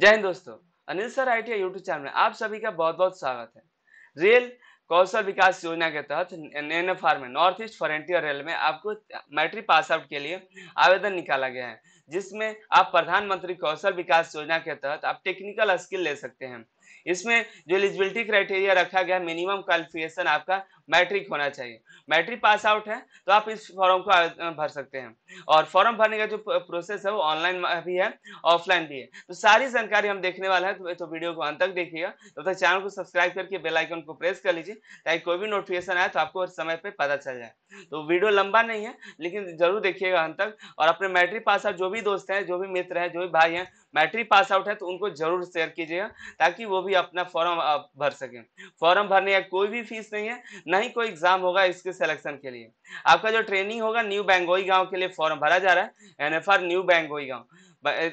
जय हिंद दोस्तों Anil sir I T YouTube channel में आप सभी का बहुत बहुत स्वागत है रेल कौशल विकास योजना के तहत एन एफ आर में नॉर्थ ईस्ट फ्रंटियर रेल में आपको मैट्रिक पास आउट के लिए आवेदन निकाला गया है जिसमें आप प्रधानमंत्री कौशल विकास योजना के तहत आप टेक्निकल स्किल ले सकते हैं इसमें जो एलिजिबिलिटी क्राइटेरिया रखा गया मिनिमम क्वालिफिकेशन आपका मैट्रिक होना चाहिए मैट्रिक पास आउट है तो आप इस फॉर्म को भर सकते हैं और फॉर्म भरने का जो प्रोसेस है वो ऑनलाइन भी है ऑफलाइन भी है तो सारी जानकारी हम देखने वाला है तो वीडियो को अंत तक देखिएगा तो, तो चैनल को सब्सक्राइब करके बेल आइकन को प्रेस कर लीजिए ताकि कोई भी नोटिफिकेशन आए तो आपको समय पर पता चल जाए तो वीडियो लंबा नहीं है लेकिन जरूर देखिएगा अंत तक और अपने मैट्रिक पास आउट जो भी दोस्त हैं जो भी मित्र हैं जो भी भाई हैं मैट्रिक पास आउट है तो उनको जरूर शेयर कीजिएगा ताकि वो भी अपना फॉर्म भर सकें फॉर्म भरने का कोई भी फीस नहीं है ना ही कोई एग्जाम होगा इसके सिलेक्शन के लिए आपका जो ट्रेनिंग होगा न्यू बैंगोई गाँव के लिए फॉर्म भरा जा रहा है एन न्यू बैंगोई गाँव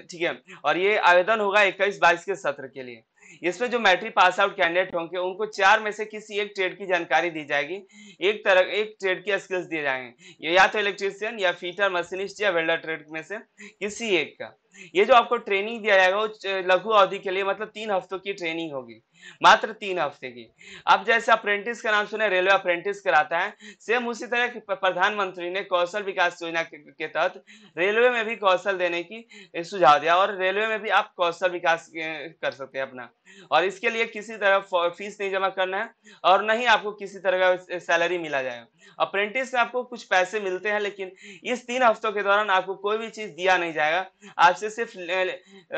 ठीक है और ये आवेदन होगा इक्कीस बाईस के सत्र के लिए इसमें जो मैट्रिक पास आउट कैंडिडेट होंगे उनको चार में से किसी एक ट्रेड की जानकारी दी जाएगी एक तरह एक ट्रेड की स्किल्स दिए जाएंगे या तो इलेक्ट्रीशियन या फीटर मशीनिस्ट या वेल्डर ट्रेड में से किसी एक का ये जो आपको ट्रेनिंग दिया जाएगा वो लघु अवधि के लिए मतलब तीन हफ्तों की ट्रेनिंग होगी मात्र तीन हफ्ते की अब जैसे अप्रेंटिस का नाम सुने रेलवे अप्रेंटिस कराता है सेम उसी तरह प्रधानमंत्री ने कौशल विकास योजना के तहत रेलवे में भी कौशल देने की सुझाव दिया और रेलवे में भी आप कौशल विकास कर सकते हैं अपना और इसके लिए किसी तरह फीस नहीं जमा करना है और न ही आपको किसी तरह का सैलरी मिला जाएगा अप्रेंटिस में आपको कुछ पैसे मिलते हैं लेकिन इस तीन हफ्तों के दौरान आपको कोई भी चीज़ दिया नहीं जाएगा आपसे सिर्फ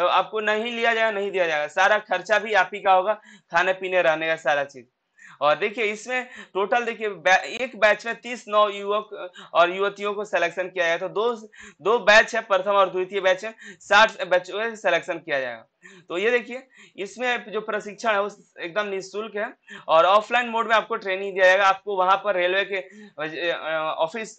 आपको नहीं लिया जाएगा नहीं दिया जाएगा सारा खर्चा भी आप ही का होगा खाने पीने रहने का सारा चीज़ और देखिए इसमें टोटल देखिए एक बैच में तीस नौ युवक और युवतियों को सिलेक्शन किया जाएगा तो दो दो बैच है प्रथम और द्वितीय बैच में साठ बच्चों का सिलेक्शन किया जाएगा तो ये देखिए इसमें जो प्रशिक्षण है वो एकदम निःशुल्क है और ऑफलाइन मोड में आपको ट्रेनिंग दिया जाएगा आपको वहाँ पर रेलवे के ऑफिस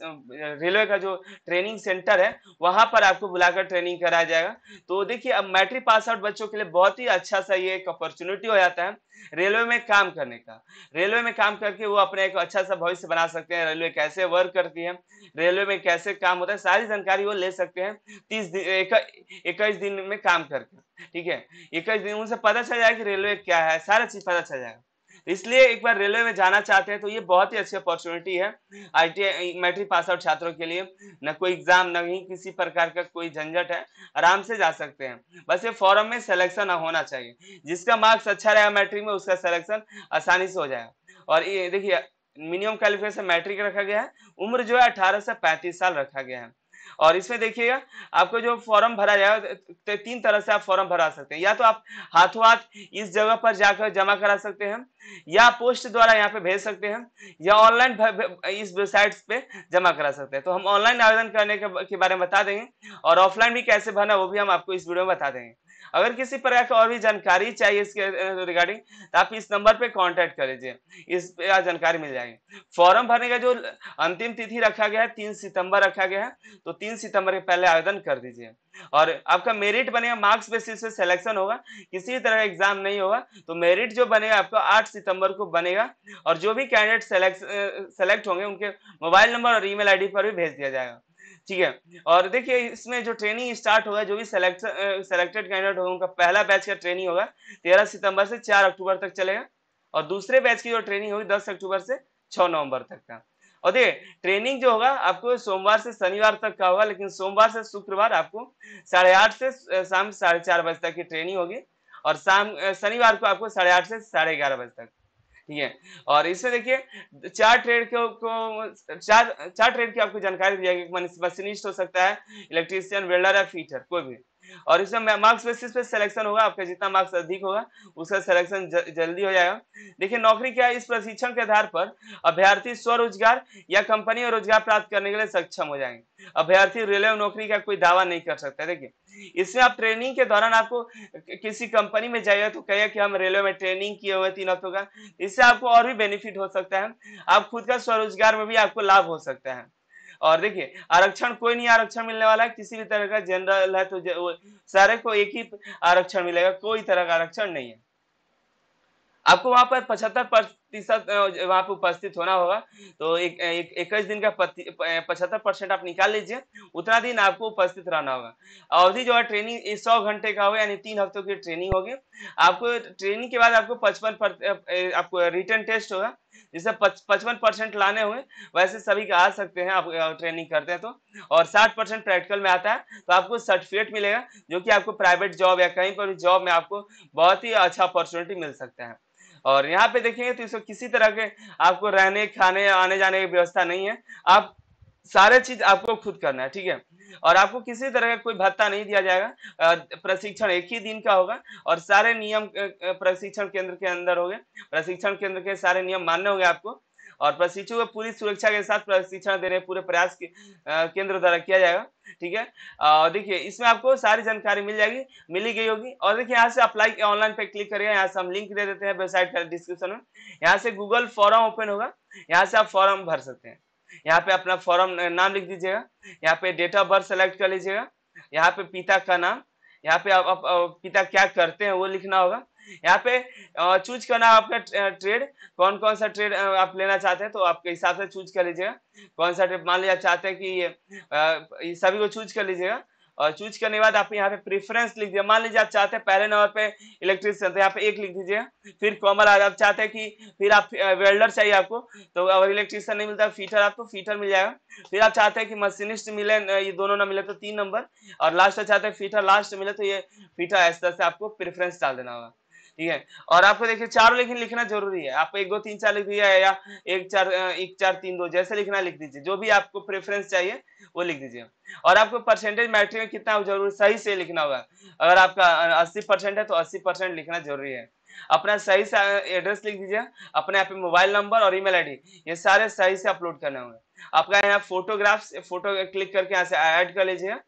रेलवे का जो ट्रेनिंग सेंटर है वहाँ पर आपको बुलाकर ट्रेनिंग कराया जाएगा तो देखिए अब मैट्रिक पास आउट बच्चों के लिए बहुत ही अच्छा सा ये एक अपॉर्चुनिटी हो जाता है रेलवे में काम करने का रेलवे में काम करके वो अपने एक अच्छा सा भविष्य बना सकते हैं रेलवे कैसे वर्क करती है रेलवे में कैसे काम होता है सारी जानकारी वो ले सकते हैं तीस दिन इक्कीस दिन में काम करके ठीक है कई दिन उनसे पता चल जाएगा कि रेलवे क्या है सारा चीज पता चल जाएगा तो इसलिए एक बार रेलवे में जाना चाहते हैं तो ये बहुत ही अच्छी अपॉर्चुनिटी है आई मैट्रिक पास आउट छात्रों के लिए न कोई एग्जाम न ही किसी प्रकार का कोई झंझट है आराम से जा सकते हैं बस ये फॉरम में सिलेक्शन होना चाहिए जिसका मार्क्स अच्छा रहेगा मैट्रिक में उसका सिलेक्शन आसानी से हो जाएगा और ये देखिए मिनिमम क्वालिफिकेशन मैट्रिक रखा गया है उम्र जो है अठारह से पैंतीस साल रखा गया है और इसमें देखिएगा आपको जो फॉर्म भरा जाएगा तो, तो तीन तरह से आप फॉर्म भरा सकते हैं या तो आप हाथों हाथ इस जगह पर जाकर जमा करा सकते हैं या पोस्ट द्वारा यहाँ पे भेज सकते हैं या ऑनलाइन इस वेबसाइट पे जमा करा सकते हैं तो हम ऑनलाइन आवेदन करने के बारे में बता देंगे और ऑफलाइन भी कैसे भरना वो भी हम आपको इस वीडियो में बता देंगे अगर किसी प्रकार की और भी जानकारी चाहिए इसके रिगार्डिंग तो आप इस नंबर पे कांटेक्ट कर लीजिए इस पे जानकारी मिल जाएगी फॉर्म भरने का जो अंतिम तिथि रखा गया है तीन सितंबर रखा गया है तो तीन सितंबर के पहले आवेदन कर दीजिए और आपका मेरिट बनेगा मार्क्स बेसिस पे सिलेक्शन होगा किसी भी तरह का एग्जाम नहीं होगा तो मेरिट जो बनेगा आपका आठ सितंबर को बनेगा और जो भी कैंडिडेट सेलेक्ट सेलेक्ट होंगे उनके मोबाइल नंबर और ईमेल आईडी पर भी भेज दिया जाएगा ठीक है और देखिए इसमें जो ट्रेनिंग स्टार्ट होगा जो भी सिलेक्टेड कैंडिडेट होगा उनका पहला बैच का ट्रेनिंग होगा तेरह सितंबर से चार अक्टूबर तक चलेगा और दूसरे बैच की जो ट्रेनिंग होगी दस अक्टूबर से छः नवंबर तक का और देखिए ट्रेनिंग जो होगा आपको सोमवार से शनिवार तक का होगा लेकिन सोमवार से शुक्रवार आपको साढ़े आठ से शाम साढ़े चार बजे तक की ट्रेनिंग होगी और शाम शनिवार को आपको साढ़े आठ से साढ़े ग्यारह बजे तक ठीक है और इसमें देखिए चार ट्रेड के को चार चार ट्रेड की आपको जानकारी दी जाएगी मशीनिस्ट हो सकता है इलेक्ट्रीशियन वेल्डर या फीटर कोई भी और इसमें मार्क्स बेसिस पे सिलेक्शन होगा आपका जितना मार्क्स अधिक होगा उसका सिलेक्शन जल्दी हो जाएगा देखिए नौकरी क्या है इस प्रशिक्षण के आधार पर अभ्यर्थी स्वरोजगार या कंपनी में रोजगार प्राप्त करने के लिए सक्षम हो जाएंगे अभ्यर्थी रेलवे नौकरी का कोई दावा नहीं कर सकता देखिए इसमें आप ट्रेनिंग के दौरान आपको किसी कंपनी में जाइए तो कहिए कि हम रेलवे में ट्रेनिंग किए हुए तीन हफ्तों का इससे आपको और भी बेनिफिट हो सकता है आप खुद का स्वरोजगार में भी आपको लाभ हो सकता है और देखिए आरक्षण कोई नहीं आरक्षण मिलने वाला है किसी भी तरह का जनरल है तो सारे को एक ही आरक्षण मिलेगा कोई तरह का आरक्षण नहीं है आपको वहां पर पचहत्तर प्रतिशत वहां पर उपस्थित होना होगा तो एक इक्कीस दिन का पचहत्तर परसेंट आप निकाल लीजिए उतना दिन आपको उपस्थित रहना होगा अवधि जो है ट्रेनिंग सौ घंटे का हो यानी तीन हफ्तों की ट्रेनिंग होगी आपको ट्रेनिंग के बाद आपको पचपन आपको रिटर्न टेस्ट होगा जैसे पचपन परसेंट लाने हुए वैसे सभी के आ सकते हैं आप ट्रेनिंग करते हैं तो और साठ परसेंट प्रैक्टिकल में आता है तो आपको सर्टिफिकेट मिलेगा जो कि आपको प्राइवेट जॉब या कहीं पर भी जॉब में आपको बहुत ही अच्छा अपॉर्चुनिटी मिल सकता है और यहाँ पे देखेंगे तो इसको किसी तरह के आपको रहने खाने आने जाने की व्यवस्था नहीं है आप सारे चीज आपको खुद करना है ठीक है और आपको किसी तरह का कोई भत्ता नहीं दिया जाएगा प्रशिक्षण एक ही दिन का होगा और सारे नियम प्रशिक्षण केंद्र के अंदर होंगे प्रशिक्षण केंद्र के सारे नियम मानने होंगे आपको और प्रशिक्षु को पूरी सुरक्षा के साथ प्रशिक्षण देने पूरे प्रयास के, केंद्र द्वारा किया जाएगा ठीक है और देखिए इसमें आपको सारी जानकारी मिल जाएगी मिली गई होगी और देखिए यहाँ से अप्लाई ऑनलाइन पे क्लिक करिए यहाँ से हम लिंक दे देते हैं वेबसाइट का डिस्क्रिप्शन में यहाँ से गूगल फॉरम ओपन होगा यहाँ से आप फॉरम भर सकते हैं यहाँ पे अपना फॉर्म नाम लिख दीजिएगा यहाँ पे डेट ऑफ बर्थ सेलेक्ट कर लीजिएगा यहाँ पे पिता का नाम यहाँ पे आप, आप, आप पिता क्या करते हैं वो लिखना होगा यहाँ पे चूज करना आपका ट्रेड कौन कौन सा ट्रेड आप लेना चाहते हैं तो आपके हिसाब से चूज कर लीजिएगा कौन सा ट्रेड मान लिया चाहते हैं कि ये सभी को चूज कर लीजिएगा और चूज करने के बाद आप यहाँ पे प्रेफरेंस लिख दिया मान लीजिए आप चाहते हैं पहले नंबर पे इलेक्ट्रिशियन तो यहाँ पे एक लिख दीजिए फिर कॉमर आप चाहते हैं कि फिर आप वेल्डर चाहिए आपको तो अगर इलेक्ट्रिशियन नहीं मिलता फीटर आपको फीटर मिल जाएगा फिर आप चाहते हैं कि मशीनिस्ट मिले ये दोनों ना मिले तो तीन नंबर और लास्ट चाहते हैं फीटर लास्ट मिले तो ये फीटर ऐसे तरह से आपको प्रेफरेंस डाल देना होगा ठीक है और आपको देखिए चार लेकिन लिखना जरूरी है आपको एक दो तीन चार लिख दिया है या एक चार एक चार तीन दो जैसे लिखना लिख दीजिए जो भी आपको प्रेफरेंस चाहिए वो लिख दीजिए और आपको परसेंटेज मैट्रिक में कितना जरूरी सही से लिखना होगा अगर आपका अस्सी परसेंट है तो अस्सी परसेंट लिखना जरूरी है अपना सही से एड्रेस लिख दीजिए अपने यहाँ पे मोबाइल नंबर और ईमेल आईडी ये सारे सही से अपलोड करने होंगे आपका यहाँ फोटोग्राफ्स फोटो क्लिक करके यहाँ से ऐड कर लीजिए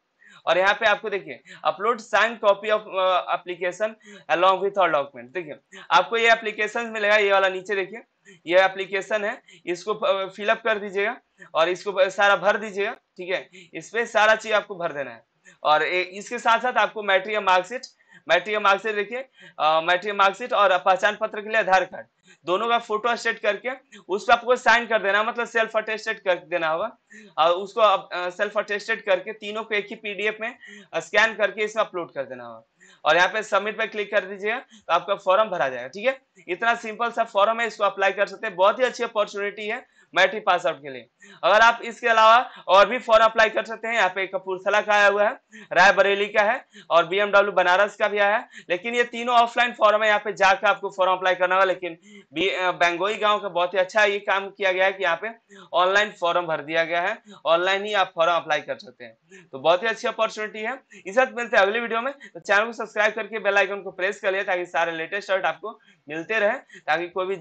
और यहाँ पे आपको देखिए upload sign copy of application along with और डॉक्यूमेंट देखिए आपको ये एप्लीकेशन मिलेगा ये वाला नीचे देखिए ये एप्लीकेशन है इसको फिलअप uh, कर दीजिएगा और इसको uh, सारा भर दीजिएगा ठीक है इसपे सारा चीज आपको भर देना है और इसके साथ साथ आपको मैट्रिक या मार्कशीट मैट्रिक मार्कशीट देखिए मैट्रिक मार्कशीट और पहचान पत्र के लिए आधार कार्ड दोनों का फोटो स्टेट करके उस पर आपको साइन कर देना मतलब सेल्फ अटेस्टेड कर देना होगा और उसको आप, सेल्फ अटेस्टेड करके तीनों को एक ही पीडीएफ में स्कैन करके इसमें अपलोड कर देना होगा और यहाँ पे सबमिट पे क्लिक कर दीजिएगा तो आपका फॉर्म भरा जाएगा ठीक है इतना सिंपल सा फॉर्म है इसको अप्लाई कर सकते हैं बहुत ही अच्छी अपॉर्चुनिटी है मैट्रिक पास आउट के लिए अगर आप इसके अलावा और भी फॉर्म अप्लाई कर सकते हैं यहाँ पे कपूरथला का आया हुआ है राय बरेली का है और बीएमडब्ल्यू बनारस का भी आया है लेकिन ये तीनों ऑफलाइन फॉर्म है यहाँ पे जाकर आपको फॉर्म अप्लाई करना होगा लेकिन बेंगोई गाँव का बहुत ही अच्छा ये काम किया गया है कि यहाँ पे ऑनलाइन फॉर्म भर दिया गया है ऑनलाइन ही आप फॉर्म अप्लाई कर सकते हैं तो बहुत ही अच्छी अपॉर्चुनिटी है इस साथ मिलते हैं अगले वीडियो में तो चैनल को सब्सक्राइब करके बेलाइकन को प्रेस कर लिए ताकि सारे लेटेस्ट अपडेट आपको मिलते रहे ताकि कोई भी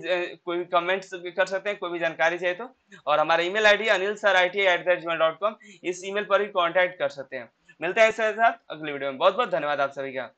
कोई भी कमेंट्स कर सकते हैं कोई भी जानकारी चाहिए तो तो और हमारा email ID Anil sir I T at the dot com इस ईमेल पर भी कॉन्टैक्ट कर सकते हैं मिलते हैं इसके साथ अगले वीडियो में बहुत बहुत धन्यवाद आप सभी का